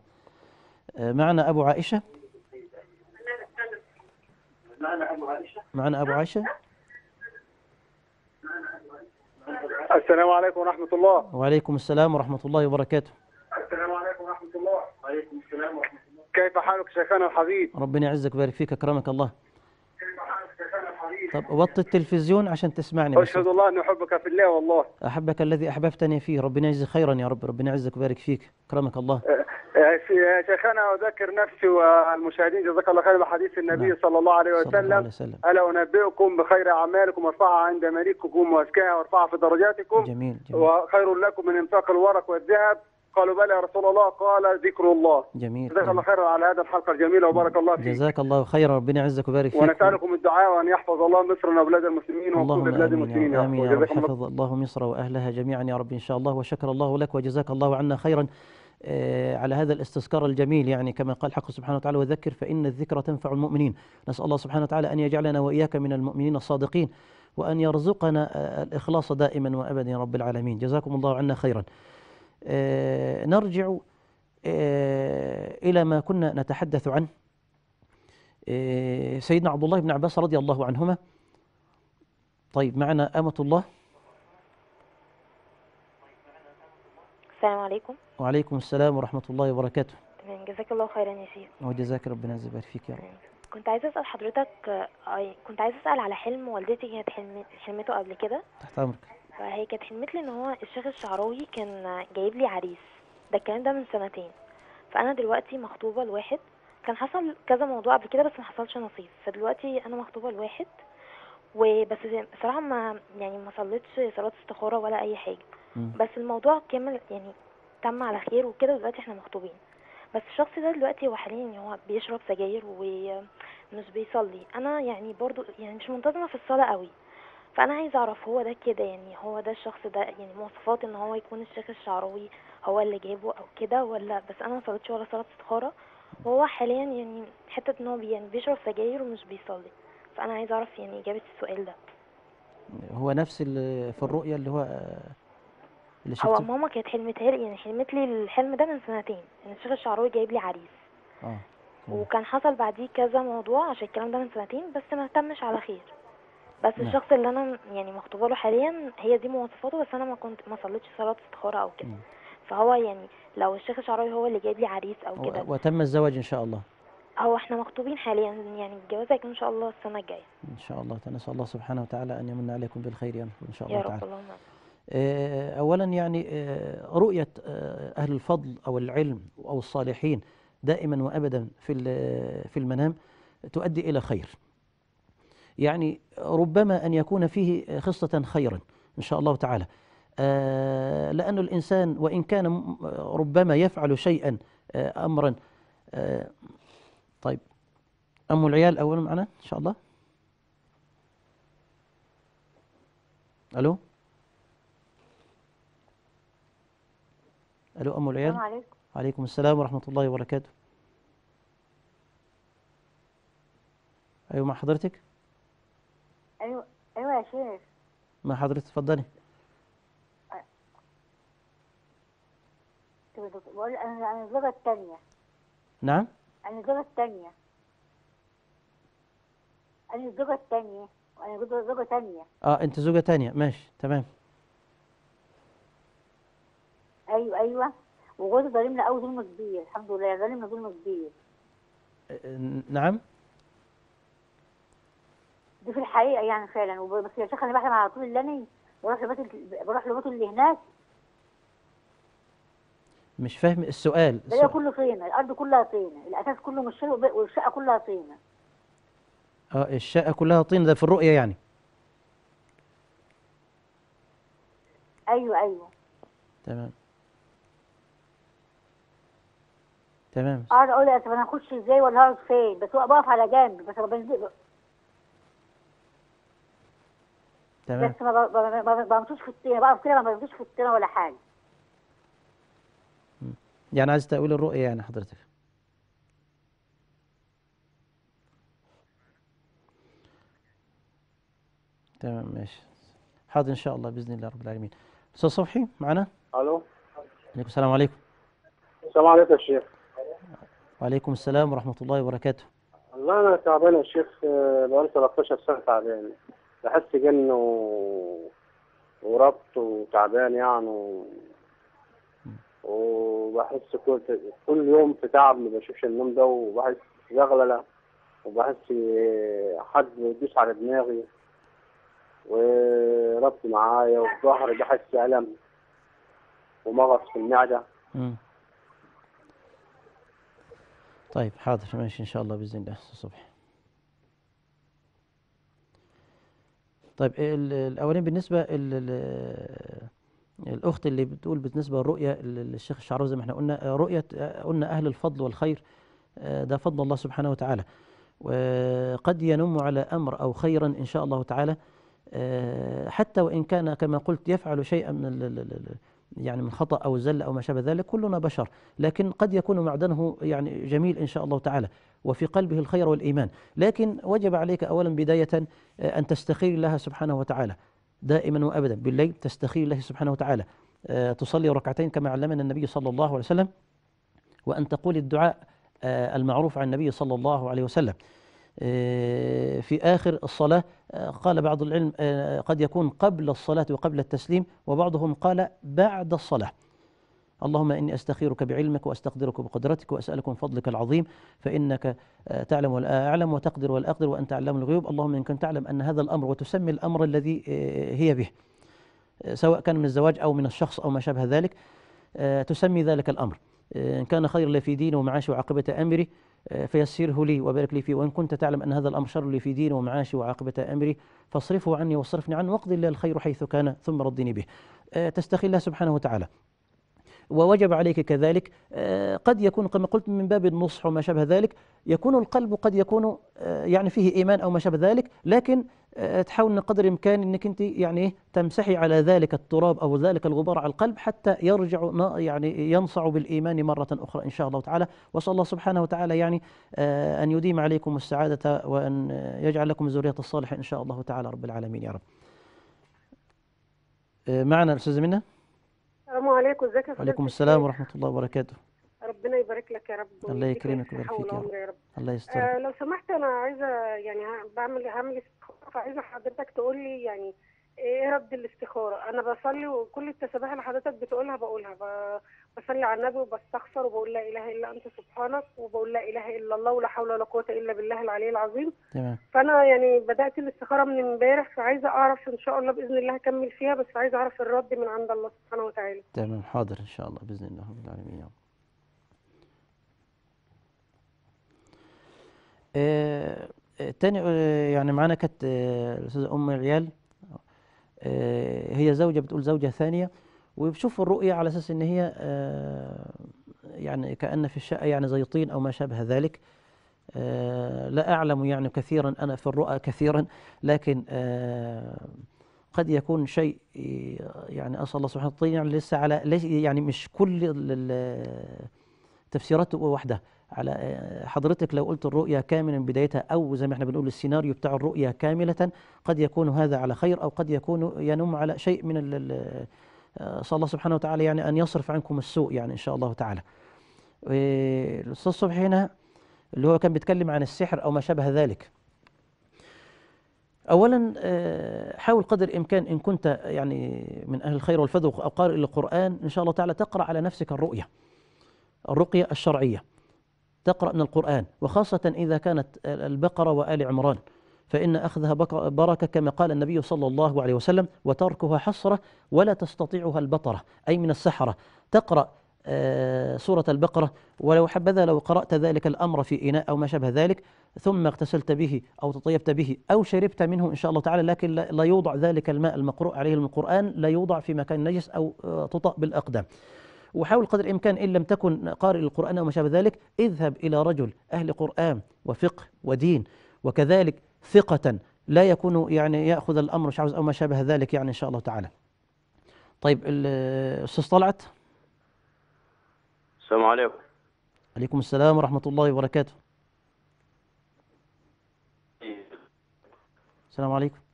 معنا أبو عائشة معنا أبو عائشة معنا أبو عائشة السلام عليكم ورحمة الله وعليكم السلام ورحمة الله وبركاته السلام عليكم ورحمة الله وعليكم السلام ورحمة الله كيف حالك شيخنا الحبيب ربنا يعزك ويبارك فيك أكرمك الله كيف حالك شيخنا الحبيب طب وطي التلفزيون عشان تسمعني أشهد الله أن أحبك في الله والله أحبك الذي أحببتني فيه ربنا يجزي خيرا يا رب ربنا يعزك ويبارك فيك أكرمك الله أه، يا شيخنا اذكر نفسي والمشاهدين جزاك الله خير بحديث النبي نعم. صلى الله عليه وسلم الا انبئكم بخير اعمالكم وارفعها عند مليككم وازكاها وارفعها في درجاتكم جميل, جميل. وخير لكم من انفاق الورق والذهب قالوا بلى يا رسول الله قال ذكر الله جميل جزاك الله خيرا على هذا الحلقه الجميله وبارك الله فيك جزاك الله خيرا ربنا يعزك ويبارك فيك ونسالكم الدعاء وان يحفظ الله مصر وبلاد المسلمين وكل بلاد المسلمين يا امين يا رب حفظ الله مصر واهلها جميعا يا رب ان شاء الله وشكر الله لك وجزاك الله عنا خيرا آه، على هذا الاستذكار الجميل يعني كما قال حق سبحانه وتعالى وذكر فإن الذكرى تنفع المؤمنين نسأل الله سبحانه وتعالى أن يجعلنا وإياك من المؤمنين الصادقين وأن يرزقنا آه، الإخلاص دائما وأبدا يا رب العالمين جزاكم الله عنا خيرا آه، نرجع إلى ما كنا نتحدث عنه سيدنا عبد الله بن عباس رضي الله عنهما طيب معنا أمة الله السلام عليكم وعليكم السلام ورحمة الله وبركاته تمام جزاك الله خيرا يا شيخ وجزاك ربنا يجزي فيك يا رب كنت عايزة أسأل حضرتك كنت عايزة أسأل على حلم والدتي كانت حلمته قبل كده تحت أمرك فهي كانت حلمت لي إن هو الشيخ الشعراوي كان جايب لي عريس ده الكلام ده من سنتين فأنا دلوقتي مخطوبة لواحد كان حصل كذا موضوع قبل كده بس ما حصلش نصيب فدلوقتي أنا مخطوبة لواحد وبس بصراحة ما يعني ما صليتش صلاة استخارة ولا أي حاجة بس الموضوع كمل يعني تم على خير وكده ودلوقتي احنا مخطوبين بس الشخص ده دلوقتي هو حاليا يعني هو بيشرب سجاير ومش بيصلي انا يعني برضو يعني مش منتظمه في الصلاه قوي فانا عايزه اعرف هو ده كده يعني هو ده الشخص ده يعني مواصفات ان هو يكون الشيخ الشعراوي هو اللي جابه او كده ولا بس انا ما صليتش ولا صلاه استخاره وهو حاليا يعني حته ان هو يعني بيشرب سجاير ومش بيصلي فانا عايزه اعرف يعني اجابه السؤال ده هو نفس في الرؤيه اللي هو اللي شفته هو ماما كانت حلمتها لي يعني حلمت لي الحلم ده من سنتين ان الشيخ الشعراوي جايب لي عريس اه وكان حصل بعديه كذا موضوع عشان الكلام ده من سنتين بس ما تمش على خير بس نعم. الشخص اللي انا يعني مخطوبه له حاليا هي دي مواصفاته بس انا ما كنت ما صليتش صلاه استخاره او كده نعم. فهو يعني لو الشيخ الشعراوي هو اللي جايب لي عريس او كده وتم الزواج ان شاء الله هو احنا مخطوبين حاليا يعني الجواز هيكون ان شاء الله السنه الجايه ان شاء الله نسال الله سبحانه وتعالى ان يمن عليكم بالخير يا ان شاء الله يا رب تعالى اللهم آه، أولا يعني آه، رؤية آه، أهل الفضل أو العلم أو الصالحين دائما وأبدا في في المنام تؤدي إلى خير يعني ربما أن يكون فيه خصة خيرا إن شاء الله تعالى لأن الإنسان وإن كان ربما يفعل شيئا أمرا طيب أم العيال أول معنا إن شاء الله ألو الو ام العيال السلام عليكم وعليكم السلام ورحمه الله وبركاته ايوه مع حضرتك ايوه ايوه يا شيخ مع حضرتك اتفضلي بقول انا عن اللغه الثانيه نعم انا اللغه الثانيه انا اللغه الثانيه وانا زوجة ثانيه اه انت زوجة ثانيه ماشي تمام ايوه ايوه وجوزي ظالمنا قوي ظلم كبير الحمد لله ظالمنا ظلم كبير أه، نعم دي في الحقيقه يعني فعلا بس يا شيخ انا بحلم على طول اللي انا بروح لبيت بروح لبيت اللي هناك مش فاهم السؤال هي كله طينه الارض كلها طينه الاساس كله مش والشقه كلها طينه اه الشقه كلها طين ده في الرؤيه يعني ايوه ايوه تمام تمام اقعد اقول طب انا هخش ازاي ولا هقعد فين بس بقف على جنب بس ما بنزل تمام بس ما بمشوش في الطينه بقف كده ما بمشوش في الطينه ولا حاجه يعني عايز تقول الرؤيه يعني حضرتك تمام ماشي حاضر ان شاء الله باذن الله رب العالمين استاذ صبحي معنا الو عليكم السلام عليكم السلام عليكم يا شيخ وعليكم السلام ورحمة الله وبركاته والله أنا تعبان يا شيخ آه، بقالي 13 سنة تعبان بحس جن و... وربط وتعبان يعني و... وبحس كل كل يوم في تعب ما بشوفش النوم ده وبحس بغلله وبحس حد بيدوس على دماغي وربط معايا وفي ظهري بحس ألم ومغص في المعدة طيب حاضر ماشي ان شاء الله باذن الله الصبح طيب الاولين بالنسبه الاخت اللي بتقول بالنسبه للرؤيه للشيخ الشعراوي زي ما احنا قلنا رؤيه قلنا اهل الفضل والخير آه، ده فضل الله سبحانه وتعالى وقد ينم على امر او خيرا ان شاء الله تعالى آه، حتى وان كان كما قلت يفعل شيئا من يعني من خطأ أو زل أو ما شابه ذلك كلنا بشر لكن قد يكون معدنه يعني جميل إن شاء الله تعالى وفي قلبه الخير والإيمان لكن وجب عليك أولا بداية آه، أن تستخير الله سبحانه وتعالى دائما وأبدا بالليل تستخير الله سبحانه وتعالى آه، تصلي ركعتين كما علمنا النبي صلى الله عليه وسلم وأن تقول الدعاء آه، المعروف عن النبي صلى الله عليه وسلم آه، في آخر الصلاة آه، قال بعض العلم آه، قد يكون قبل الصلاة وقبل التسليم وبعضهم قال بعد الصلاة اللهم إني أستخيرك بعلمك وأستقدرك بقدرتك وأسألك من فضلك العظيم فإنك تعلم ولا أعلم وتقدر ولا أقدر وأنت تعلم الغيوب اللهم إن كنت تعلم أن هذا الأمر وتسمي الأمر الذي هي به سواء كان من الزواج أو من الشخص أو ما شابه ذلك تسمي ذلك الأمر إن كان خير لي في ديني ومعاشي وعاقبة أمري فيسره لي وبارك لي فيه وإن كنت تعلم أن هذا الأمر شر لي في ديني ومعاشي وعاقبة أمري فاصرفه عني واصرفني عنه واقضي لي الخير حيث كان ثم ردني به آه، تستخي الله سبحانه وتعالى ووجب عليك كذلك آه، قد يكون كما قلت من باب النصح وما شابه ذلك يكون القلب قد يكون آه، يعني فيه إيمان أو ما شابه ذلك لكن تحاول قدر الامكان انك انت يعني ايه تمسحي على ذلك التراب او ذلك الغبار على القلب حتى يرجع يعني ينصع بالايمان مره اخرى ان شاء الله تعالى واسال الله سبحانه وتعالى يعني آه، ان يديم عليكم السعاده وان يجعل لكم الذريه الصالحه ان شاء الله تعالى رب العالمين يا رب. آه، معنا الاستاذه منى السلام عليكم ازيك يا وعليكم السلام ورحمه الله وبركاته. ربنا يبارك لك يا رب الله يكرمك ويبارك فيك يا رب. الله يستر آه لو سمحت انا عايزه يعني بعمل هعمل فعايزه حضرتك تقول لي يعني ايه رد الاستخاره انا بصلي وكل التسابيح اللي حضرتك بتقولها بقولها بصلي على النبي وبستغفر وبقول لا اله الا انت سبحانك وبقول لا اله الا الله ولا حول ولا قوه الا بالله العلي العظيم تمام فانا يعني بدات الاستخاره من امبارح فعايزه اعرف ان شاء الله باذن الله هكمل فيها بس عايزه اعرف الرد من عند الله سبحانه وتعالى تمام حاضر ان شاء الله باذن الله رب العالمين يا رب آه، تاني آه، يعني معانا كانت آه، الاستاذه ام عيال آه، هي زوجه بتقول زوجه ثانيه وبشوف الرؤيه على اساس ان هي يعني كان في الشقه يعني زي طين او ما شابه ذلك لا اعلم يعني كثيرا انا في الرؤى كثيرا لكن قد يكون شيء يعني اسال الله سبحانه وتعالى يعني لسه على يعني مش كل تفسيراته وحدها على آه، حضرتك لو قلت الرؤية من بدايتها أو زي ما احنا بنقول السيناريو بتاع الرؤية كاملة قد يكون هذا على خير أو قد يكون ينم على شيء من آه، صلى الله سبحانه وتعالى يعني أن يصرف عنكم السوء يعني إن شاء الله تعالى آه، الأستاذ صبحي هنا اللي هو كان بيتكلم عن السحر أو ما شابه ذلك اولا حاول قدر الامكان ان كنت يعني من اهل الخير والفضل او قارئ للقران ان شاء الله تعالى تقرا على نفسك الرؤيه الرقيه الشرعيه تقرأ من القرآن وخاصة إذا كانت البقرة وآل عمران فإن أخذها بركة كما قال النبي صلى الله عليه وسلم وتركها حسرة ولا تستطيعها البطرة أي من السحرة تقرأ آه، سورة البقرة ولو حبذا لو قرأت ذلك الأمر في إناء أو ما شابه ذلك ثم اغتسلت به أو تطيبت به أو شربت منه إن شاء الله تعالى لكن لا يوضع ذلك الماء المقروء عليه من القرآن لا يوضع في مكان نجس أو آه، تطأ بالأقدام وحاول قدر الإمكان إن لم تكن قارئ للقرآن أو ما شابه ذلك اذهب إلى رجل أهل قرآن وفقه ودين وكذلك ثقة لا يكون يعني يأخذ الأمر شعوز أو ما شابه ذلك يعني إن شاء الله تعالى طيب الأستاذ طلعت السلام عليكم عليكم السلام ورحمة الله وبركاته السلام عليكم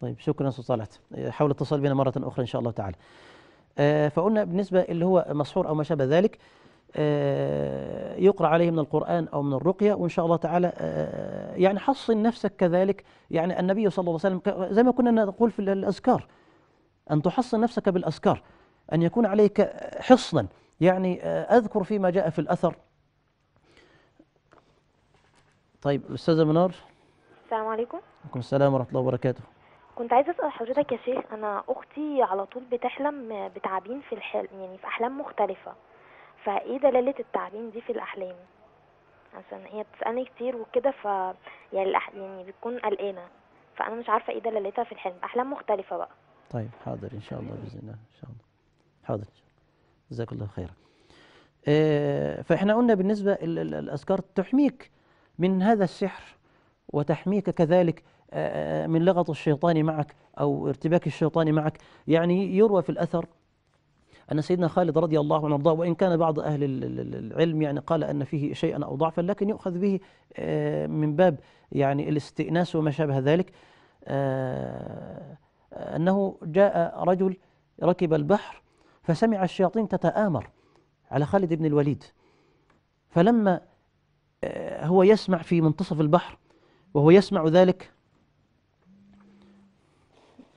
طيب شكرا استاذ صالح حاول اتصال بنا مره اخرى ان شاء الله تعالى آه، فقلنا بالنسبه اللي هو مسحور او ما شابه ذلك آه، يقرأ عليه من القرآن أو من الرقية وإن شاء الله تعالى آه، يعني حصن نفسك كذلك يعني النبي صلى الله عليه وسلم زي ما كنا نقول في الأذكار أن تحصن نفسك بالأذكار أن يكون عليك حصنا يعني أذكر فيما جاء في الأثر طيب أستاذة منار السلام عليكم وعليكم السلام ورحمة الله وبركاته كنت عايزه اسال حضرتك يا شيخ انا اختي على طول بتحلم بتعابين في الحلم يعني في احلام مختلفه فايه دلاله التعابين دي في الاحلام عشان هي بتسالني كتير وكده ف يعني الأح... يعني بتكون قلقانه فانا مش عارفه ايه دلالتها في الحلم احلام مختلفه بقى طيب حاضر ان شاء الله باذن الله ان شاء الله حاضر جزاك الله خيرا إيه فاحنا قلنا بالنسبه الاذكار تحميك من هذا السحر وتحميك كذلك من لغط الشيطان معك أو ارتباك الشيطان معك يعني يروى في الأثر أن سيدنا خالد رضي الله عنه وأرضاه وإن كان بعض أهل العلم يعني قال أن فيه شيئا أو ضعفا لكن يؤخذ به آه، من باب يعني الاستئناس وما شابه ذلك آه، أنه جاء رجل ركب البحر فسمع الشياطين تتآمر على خالد بن الوليد فلما آه، هو يسمع في منتصف البحر وهو يسمع ذلك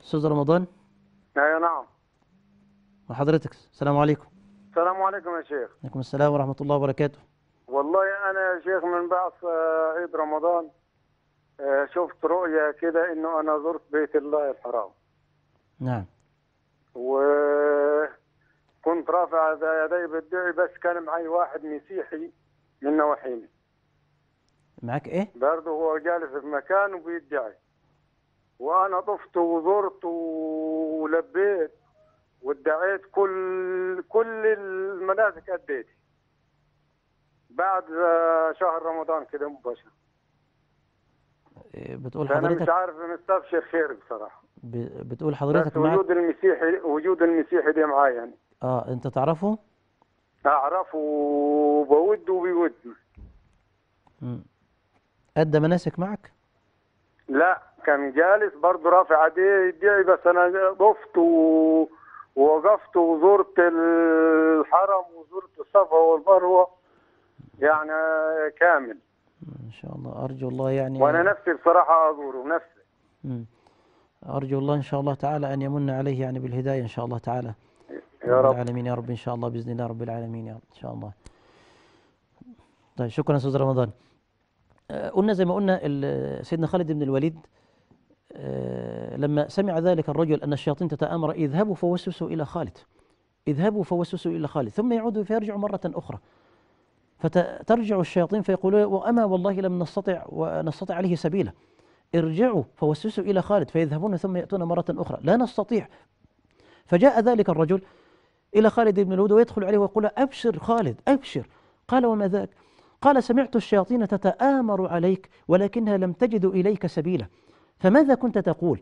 استاذ رمضان ايوه نعم وحضرتك السلام عليكم السلام عليكم يا شيخ وعليكم السلام ورحمه الله وبركاته والله انا يا شيخ من بعد آه، عيد رمضان آه، شفت رؤيا كده انه انا زرت بيت الله الحرام نعم وكنت رافع يدي بالدعي بس كان معي واحد مسيحي من نواحينا معاك ايه؟ برضه هو جالس في مكان وبيدعي وانا طفت وزرت ولبيت وادعيت كل كل المناسك اديتي بعد شهر رمضان كده مباشره إيه، بتقول حضرتك انا مش عارف مستبشر خير بصراحه بتقول حضرتك بس وجود المسيحي وجود المسيحي ده معايا يعني اه انت تعرفه اعرفه وبود وبيودني امم ادى مناسك معك لا كان جالس برضه رافع ايديه يدعي بس انا ضفت ووقفت وزرت الحرم وزرت الصفا والمروه يعني كامل ان شاء الله ارجو الله يعني وانا نفسي بصراحه ازوره نفسي ارجو الله ان شاء الله تعالى ان يمن عليه يعني بالهدايه ان شاء الله تعالى يا رب العالمين يا رب ان شاء الله باذن الله رب العالمين يا رب ان شاء الله طيب شكرا استاذ رمضان آه، قلنا زي ما قلنا سيدنا خالد بن الوليد آه، لما سمع ذلك الرجل أن الشياطين تتآمر اذهبوا فوسوسوا إلى خالد اذهبوا فوسوسوا إلى خالد ثم يعودوا فيرجعوا مرة أخرى فترجع الشياطين فيقولوا وأما والله لم نستطع ونستطع عليه سبيلا ارجعوا فوسوسوا إلى خالد فيذهبون ثم يأتون مرة أخرى لا نستطيع فجاء ذلك الرجل إلى خالد بن الود ويدخل عليه ويقول أبشر خالد أبشر قال وما ذاك قال سمعت الشياطين تتآمر عليك ولكنها لم تجد إليك سبيلا فماذا كنت تقول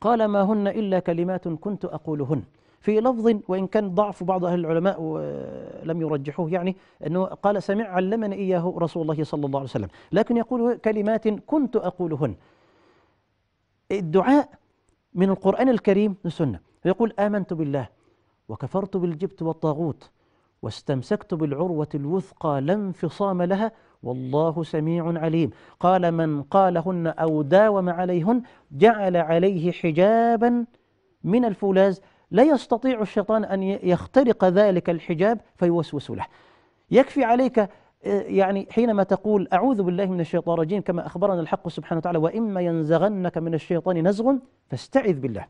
قال ما هن إلا كلمات كنت أقولهن في لفظ وإن كان ضعف بعض أهل العلماء لم يرجحوه يعني أنه قال سمع علمني إياه رسول الله صلى الله عليه وسلم لكن يقول كلمات كنت أقولهن الدعاء من القرآن الكريم للسنة يقول آمنت بالله وكفرت بالجبت والطاغوت واستمسكت بالعروة الوثقى لا انفصام لها والله سميع عليم قال من قالهن أو داوم عليهن جعل عليه حجابا من الفولاذ لا يستطيع الشيطان أن يخترق ذلك الحجاب فيوسوس له يكفي عليك آه، يعني حينما تقول أعوذ بالله من الشيطان الرجيم كما أخبرنا الحق سبحانه وتعالى وإما ينزغنك من الشيطان نزغ فاستعذ بالله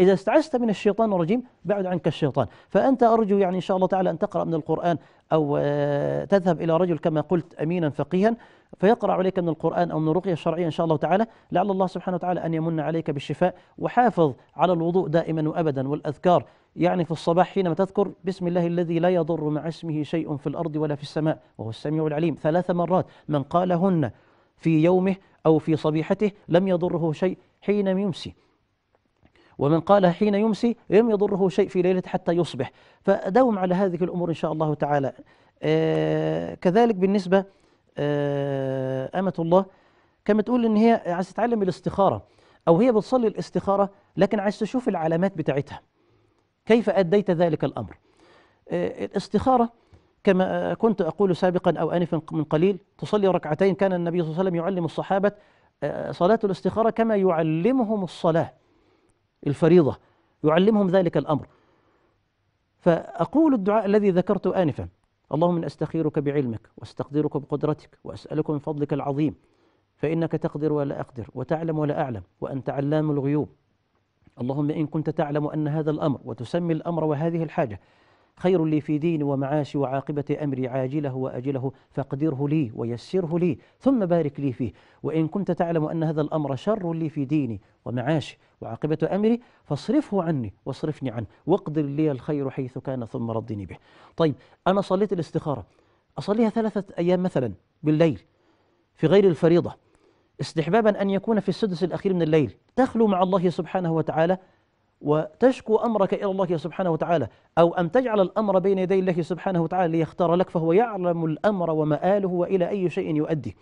إذا استعذت من الشيطان الرجيم بعد عنك الشيطان فأنت أرجو يعني إن شاء الله تعالى أن تقرأ من القرآن أو آه، تذهب إلى رجل كما قلت أمينا فقيها فيقرأ عليك من القرآن أو من الرقية الشرعية إن شاء الله تعالى لعل الله سبحانه وتعالى أن يمن عليك بالشفاء وحافظ على الوضوء دائما وأبدا والأذكار يعني في الصباح حينما تذكر بسم الله الذي لا يضر مع اسمه شيء في الأرض ولا في السماء وهو السميع العليم ثلاث مرات من قالهن في يومه أو في صبيحته لم يضره شيء حين يمسي ومن قال حين يمسي لم يضره شيء في ليلة حتى يصبح فداوم على هذه الأمور إن شاء الله تعالى آه، كذلك بالنسبة آه، أمة الله كما تقول إن هي عايز تتعلم الاستخارة أو هي بتصلي الاستخارة لكن عايز تشوف العلامات بتاعتها كيف أديت ذلك الأمر آه، الاستخارة كما كنت أقول سابقا أو آنفا من قليل تصلي ركعتين كان النبي صلى الله عليه وسلم يعلم الصحابة صلاة الاستخارة كما يعلمهم الصلاة الفريضة يعلمهم ذلك الأمر فأقول الدعاء الذي ذكرت آنفا اللهم إن أستخيرك بعلمك وأستقدرك بقدرتك وأسألك من فضلك العظيم فإنك تقدر ولا أقدر وتعلم ولا أعلم وأنت علام الغيوب اللهم إن كنت تعلم أن هذا الأمر وتسمي الأمر وهذه الحاجة خير لي في ديني ومعاشي وعاقبة أمري عاجله وأجله فاقدره لي ويسره لي ثم بارك لي فيه وإن كنت تعلم أن هذا الأمر شر لي في ديني ومعاشي وعاقبة أمري فاصرفه عني واصرفني عنه واقدر لي الخير حيث كان ثم ردني به طيب أنا صليت الاستخارة أصليها ثلاثة أيام مثلا بالليل في غير الفريضة استحبابا أن يكون في السدس الأخير من الليل تخلو مع الله سبحانه وتعالى وتشكو أمرك إلى الله سبحانه وتعالى أو أن تجعل الأمر بين يدي الله سبحانه وتعالى ليختار لك فهو يعلم الأمر ومآله وإلى أي شيء يؤدي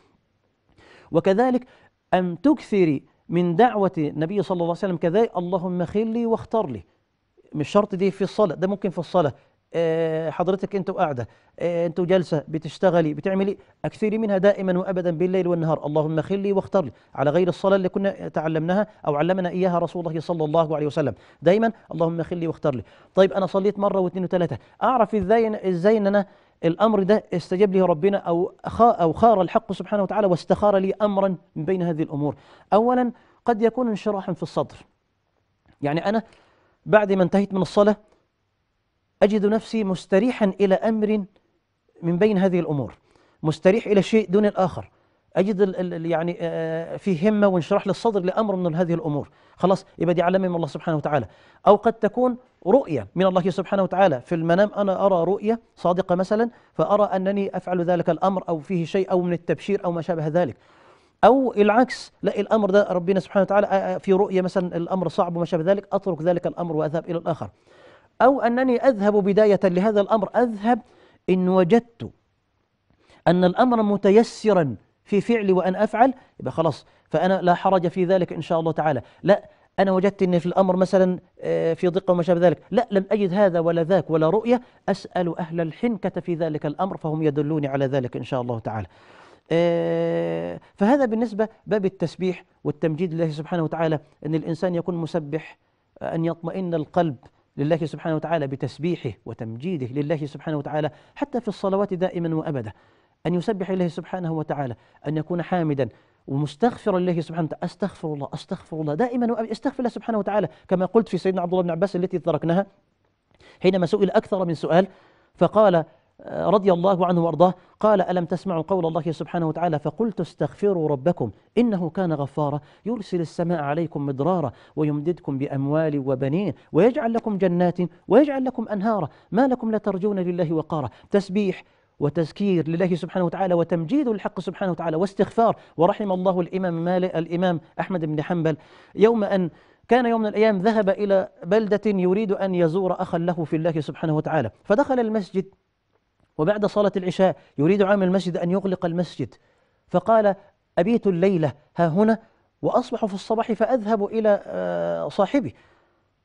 وكذلك أن تكثري من دعوة النبي صلى الله عليه وسلم كذلك اللهم خلي واختر لي مش شرط دي في الصلاة ده ممكن في الصلاة آه، حضرتك انت قاعده آه، انت جالسه بتشتغلي بتعملي اكثري منها دائما وابدا بالليل والنهار اللهم خلي واختر لي على غير الصلاه اللي كنا تعلمناها او علمنا اياها رسول الله صلى الله عليه وسلم دائما اللهم خلي واختر لي طيب انا صليت مره واثنين وثلاثه اعرف ازاي ازاي ان انا الامر ده استجاب لي ربنا او او خار الحق سبحانه وتعالى واستخار لي امرا من بين هذه الامور اولا قد يكون انشراحا في الصدر يعني انا بعد ما انتهيت من الصلاه أجد نفسي مستريحا إلى أمر من بين هذه الأمور مستريح إلى شيء دون الآخر أجد يعني آه، آه، في همة وانشرح للصدر لأمر من هذه الأمور خلاص يبقى دي علامة من الله سبحانه وتعالى أو قد تكون رؤية من الله سبحانه وتعالى في المنام أنا أرى رؤية صادقة مثلا فأرى أنني أفعل ذلك الأمر أو فيه شيء أو من التبشير أو ما شابه ذلك أو العكس لا الأمر ده ربنا سبحانه وتعالى آه، في رؤية مثلا الأمر صعب وما شابه ذلك أترك ذلك الأمر وأذهب إلى الآخر أو أنني أذهب بداية لهذا الأمر أذهب إن وجدت أن الأمر متيسرا في فعلي وأن أفعل يبقى خلاص فأنا لا حرج في ذلك إن شاء الله تعالى لا أنا وجدت أن في الأمر مثلا آه، في ضيقة وما شابه ذلك لا لم أجد هذا ولا ذاك ولا رؤية أسأل أهل الحنكة في ذلك الأمر فهم يدلوني على ذلك إن شاء الله تعالى آه، فهذا بالنسبة باب التسبيح والتمجيد لله سبحانه وتعالى أن الإنسان يكون مسبح آه، أن يطمئن القلب لله سبحانه وتعالى بتسبيحه وتمجيده لله سبحانه وتعالى حتى في الصلوات دائما وابدا ان يسبح الله سبحانه وتعالى ان يكون حامدا ومستغفرا لله سبحانه وتعالى استغفر الله استغفر الله دائما وابدا استغفر الله سبحانه وتعالى كما قلت في سيدنا عبد الله بن عباس التي تركناها حينما سئل اكثر من سؤال فقال رضي الله عنه وارضاه قال الم تسمعوا قول الله سبحانه وتعالى فقلت استغفروا ربكم انه كان غفارا يرسل السماء عليكم مدرارا ويمددكم باموال وبنين ويجعل لكم جنات ويجعل لكم انهارا ما لكم لا ترجون لله وقارا تسبيح وتذكير لله سبحانه وتعالى وتمجيد الحق سبحانه وتعالى واستغفار ورحم الله الامام مالك الامام احمد بن حنبل يوم ان كان يوم من الايام ذهب الى بلده يريد ان يزور اخا له في الله سبحانه وتعالى فدخل المسجد وبعد صلاة العشاء يريد عامل المسجد أن يغلق المسجد فقال أبيت الليلة ها هنا وأصبح في الصباح فأذهب إلى آه، صاحبي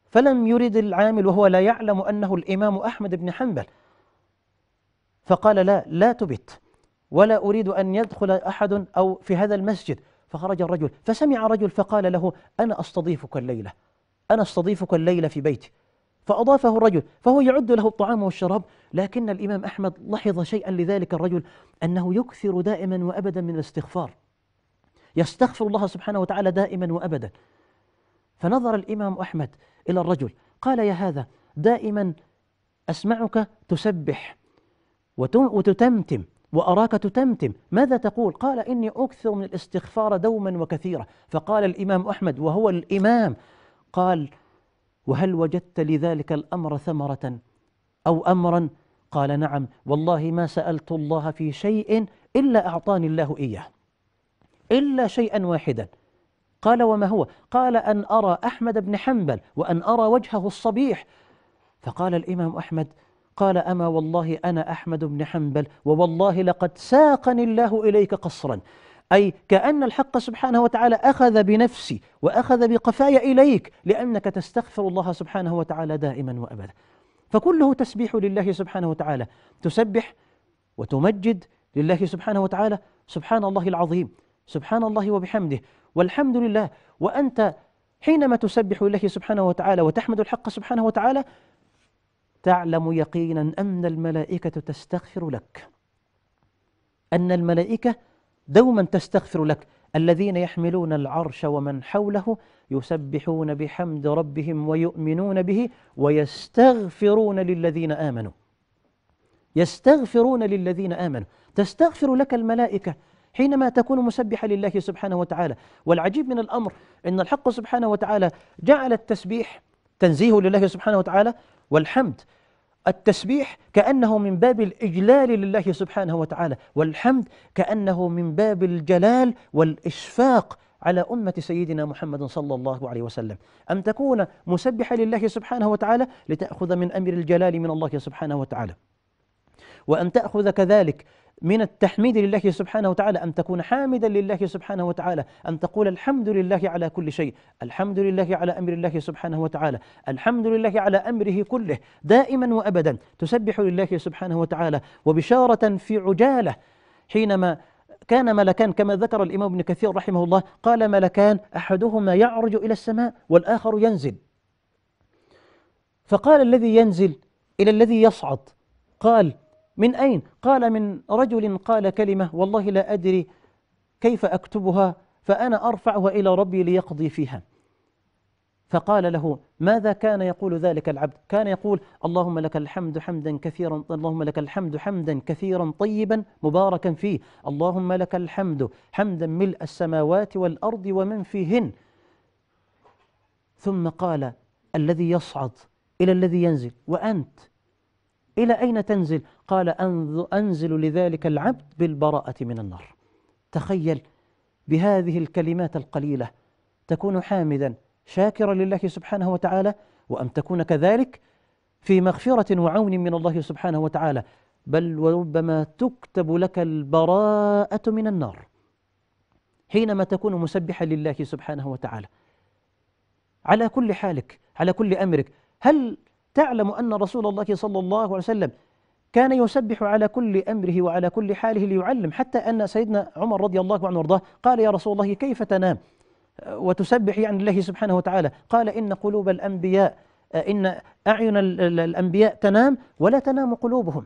فلم يرد العامل وهو لا يعلم أنه الإمام أحمد بن حنبل فقال لا لا تبت ولا أريد أن يدخل أحد أو في هذا المسجد فخرج الرجل فسمع رجل فقال له أنا أستضيفك الليلة أنا أستضيفك الليلة في بيتي فأضافه الرجل فهو يعد له الطعام والشراب لكن الإمام أحمد لحظ شيئا لذلك الرجل أنه يكثر دائما وأبدا من الاستغفار يستغفر الله سبحانه وتعالى دائما وأبدا فنظر الإمام أحمد إلى الرجل قال يا هذا دائما أسمعك تسبح وتتمتم وأراك تتمتم ماذا تقول؟ قال إني أكثر من الاستغفار دوما وكثيرا فقال الإمام أحمد وهو الإمام قال وهل وجدت لذلك الامر ثمره او امرا قال نعم والله ما سالت الله في شيء الا اعطاني الله اياه الا شيئا واحدا قال وما هو قال ان ارى احمد بن حنبل وان ارى وجهه الصبيح فقال الامام احمد قال اما والله انا احمد بن حنبل ووالله لقد ساقني الله اليك قصرا أي كأن الحق سبحانه وتعالى أخذ بنفسي وأخذ بقفايا إليك لأنك تستغفر الله سبحانه وتعالى دائما وأبدا فكله تسبيح لله سبحانه وتعالى تسبح وتمجد لله سبحانه وتعالى سبحان الله العظيم سبحان الله وبحمده والحمد لله وأنت حينما تسبح لله سبحانه وتعالى وتحمد الحق سبحانه وتعالى تعلم يقينا أن الملائكة تستغفر لك أن الملائكة دوما تستغفر لك الذين يحملون العرش ومن حوله يسبحون بحمد ربهم ويؤمنون به ويستغفرون للذين آمنوا يستغفرون للذين آمنوا تستغفر لك الملائكة حينما تكون مسبحه لله سبحانه وتعالى والعجيب من الأمر أن الحق سبحانه وتعالى جعل التسبيح تنزيه لله سبحانه وتعالى والحمد التسبيح كأنه من باب الإجلال لله سبحانه وتعالى والحمد كأنه من باب الجلال والإشفاق على أمة سيدنا محمد صلى الله عليه وسلم أن تكون مسبحا لله سبحانه وتعالى لتأخذ من أمر الجلال من الله سبحانه وتعالى وأن تأخذ كذلك من التحميد لله سبحانه وتعالى أن تكون حامدا لله سبحانه وتعالى أن تقول الحمد لله على كل شيء الحمد لله على أمر الله سبحانه وتعالى الحمد لله على أمره كله دائما وأبدا تسبح لله سبحانه وتعالى وبشارة في عجالة حينما كان ملكان كما ذكر الإمام ابن كثير رحمه الله قال ملكان أحدهما يعرج إلى السماء والآخر ينزل فقال الذي ينزل إلى الذي يصعد قال من أين؟ قال من رجل قال كلمة والله لا أدري كيف أكتبها فأنا أرفعها إلى ربي ليقضي فيها فقال له ماذا كان يقول ذلك العبد كان يقول اللهم لك الحمد حمدا كثيرا اللهم لك الحمد حمدا كثيرا طيبا مباركا فيه اللهم لك الحمد حمدا ملء السماوات والأرض ومن فيهن ثم قال الذي يصعد إلى الذي ينزل وأنت إلى أين تنزل قال أنزل لذلك العبد بالبراءة من النار تخيل بهذه الكلمات القليلة تكون حامدا شاكرا لله سبحانه وتعالى وأن تكون كذلك في مغفرة وعون من الله سبحانه وتعالى بل وربما تكتب لك البراءة من النار حينما تكون مسبحا لله سبحانه وتعالى على كل حالك على كل أمرك هل تعلم أن رسول الله صلى الله عليه وسلم كان يسبح على كل أمره وعلى كل حاله ليعلم حتى أن سيدنا عمر رضي الله عنه وارضاه قال يا رسول الله كيف تنام آه، وتسبح عن يعني الله سبحانه وتعالى قال إن قلوب الأنبياء آه، إن أعين الأنبياء تنام ولا تنام قلوبهم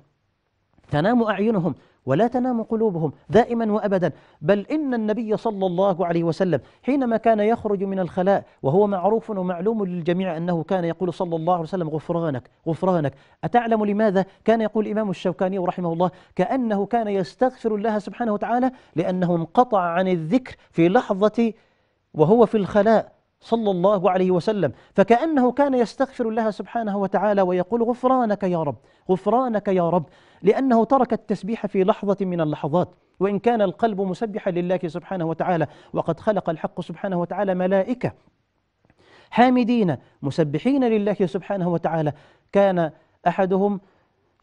تنام أعينهم ولا تنام قلوبهم دائما وابدا بل ان النبي صلى الله عليه وسلم حينما كان يخرج من الخلاء وهو معروف ومعلوم للجميع انه كان يقول صلى الله عليه وسلم غفرانك غفرانك اتعلم لماذا كان يقول الامام الشوكاني رحمه الله كانه كان يستغفر الله سبحانه وتعالى لانه انقطع عن الذكر في لحظه وهو في الخلاء صلى الله عليه وسلم فكأنه كان يستغفر الله سبحانه وتعالى ويقول غفرانك يا رب غفرانك يا رب لأنه ترك التسبيح في لحظة من اللحظات وإن كان القلب مسبحا لله سبحانه وتعالى وقد خلق الحق سبحانه وتعالى ملائكة حامدين مسبحين لله سبحانه وتعالى كان أحدهم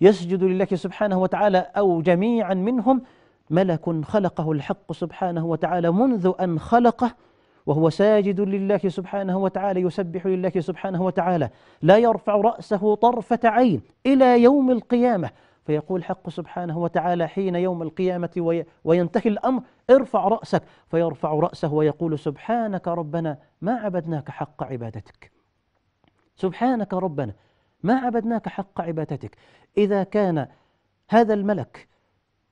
يسجد لله سبحانه وتعالى أو جميعا منهم ملك خلقه الحق سبحانه وتعالى منذ أن خلقه وهو ساجد لله سبحانه وتعالى يسبح لله سبحانه وتعالى لا يرفع رأسه طرفة عين إلى يوم القيامة فيقول حق سبحانه وتعالى حين يوم القيامة وينتهي الأمر ارفع رأسك فيرفع رأسه ويقول سبحانك ربنا ما عبدناك حق عبادتك سبحانك ربنا ما عبدناك حق عبادتك إذا كان هذا الملك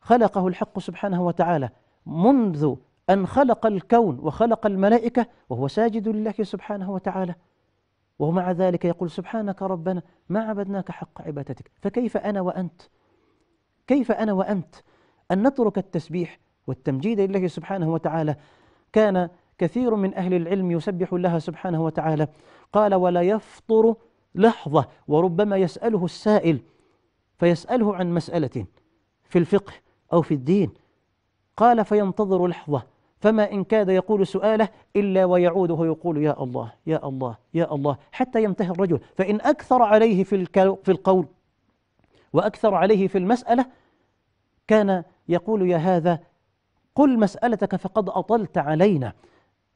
خلقه الحق سبحانه وتعالى منذ أن خلق الكون وخلق الملائكة وهو ساجد لله سبحانه وتعالى ومع ذلك يقول سبحانك ربنا ما عبدناك حق عبادتك فكيف أنا وأنت كيف أنا وأنت أن نترك التسبيح والتمجيد لله سبحانه وتعالى كان كثير من أهل العلم يسبح الله سبحانه وتعالى قال ولا يفطر لحظة وربما يسأله السائل فيسأله عن مسألة في الفقه أو في الدين قال فينتظر لحظة فما إن كاد يقول سؤاله إلا ويعوده يقول يا الله يا الله يا الله حتى ينتهي الرجل فإن أكثر عليه في, في القول وأكثر عليه في المسألة كان يقول يا هذا قل مسألتك فقد أطلت علينا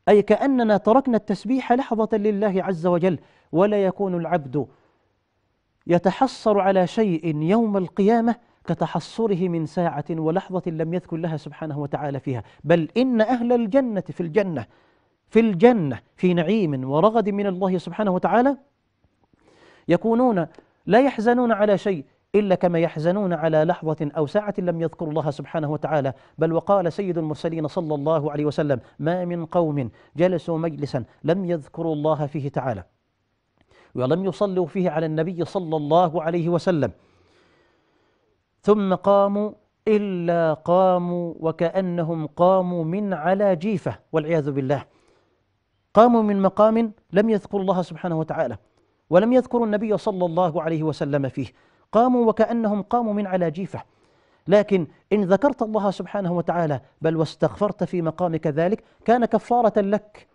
أي كأننا تركنا التسبيح لحظة لله عز وجل ولا يكون العبد يتحصر على شيء يوم القيامة كتحصره من ساعة ولحظة لم يذكر لها سبحانه وتعالى فيها بل إن أهل الجنة في الجنة في الجنة في نعيم ورغد من الله سبحانه وتعالى يكونون لا يحزنون على شيء إلا كما يحزنون على لحظة أو ساعة لم يذكروا الله سبحانه وتعالى بل وقال سيد المرسلين صلى الله عليه وسلم ما من قوم جلسوا مجلسا لم يذكروا الله فيه تعالى ولم يصلوا فيه على النبي صلى الله عليه وسلم ثم قاموا إلا قاموا وكأنهم قاموا من على جيفة والعياذ بالله قاموا من مقام لم يذكر الله سبحانه وتعالى ولم يذكروا النبي صلى الله عليه وسلم فيه قاموا وكأنهم قاموا من على جيفة لكن إن ذكرت الله سبحانه وتعالى بل واستغفرت في مقامك ذلك كان كفارة لك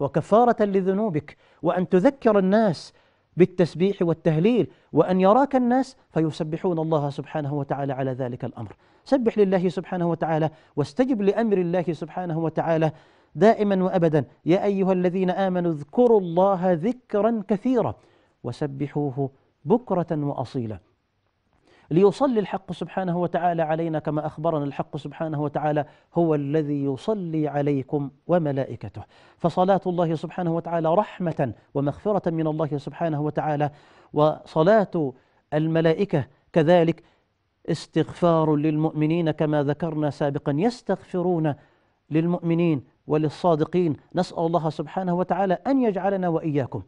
وكفارة لذنوبك وأن تذكر الناس بالتسبيح والتهليل وأن يراك الناس فيسبحون الله سبحانه وتعالى على ذلك الأمر سبح لله سبحانه وتعالى واستجب لأمر الله سبحانه وتعالى دائما وأبدا يا أيها الذين آمنوا اذكروا الله ذكرا كثيرا وسبحوه بكرة وأصيلا ليصلي الحق سبحانه وتعالى علينا كما أخبرنا الحق سبحانه وتعالى هو الذي يصلي عليكم وملائكته فصلاة الله سبحانه وتعالى رحمة ومغفرة من الله سبحانه وتعالى وصلاة الملائكة كذلك استغفار للمؤمنين كما ذكرنا سابقا يستغفرون للمؤمنين وللصادقين نسأل الله سبحانه وتعالى أن يجعلنا وإياكم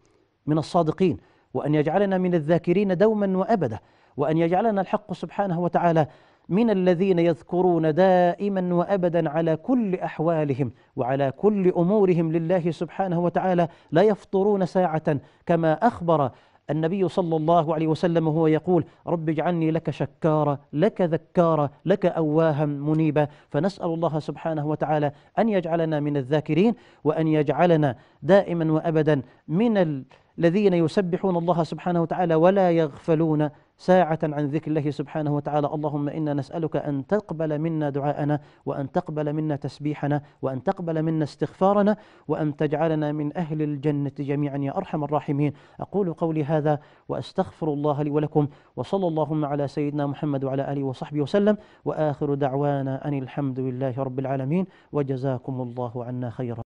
من الصادقين وأن يجعلنا من الذاكرين دوما وأبدا وأن يجعلنا الحق سبحانه وتعالى من الذين يذكرون دائما وابدا على كل احوالهم وعلى كل امورهم لله سبحانه وتعالى لا يفطرون ساعه كما اخبر النبي صلى الله عليه وسلم هو يقول رب اجعلني لك شكارا لك ذكارا لك أواها منيبا فنسأل الله سبحانه وتعالى أن يجعلنا من الذاكرين وأن يجعلنا دائما وأبدا من الذين يسبحون الله سبحانه وتعالى ولا يغفلون ساعة عن ذكر الله سبحانه وتعالى اللهم إنا نسألك أن تقبل منا دعاءنا وأن تقبل منا تسبيحنا وأن تقبل منا استغفارنا وأن تجعلنا من أهل الجنة جميعا يا أرحم الراحمين أقول قولي هذا وأستغفر الله لي ولكم وصلى اللهم على سيدنا محمد وعلى آله وصحبه وسلم وآخر دعوانا أن الحمد لله رب العالمين وجزاكم الله عنا خيرا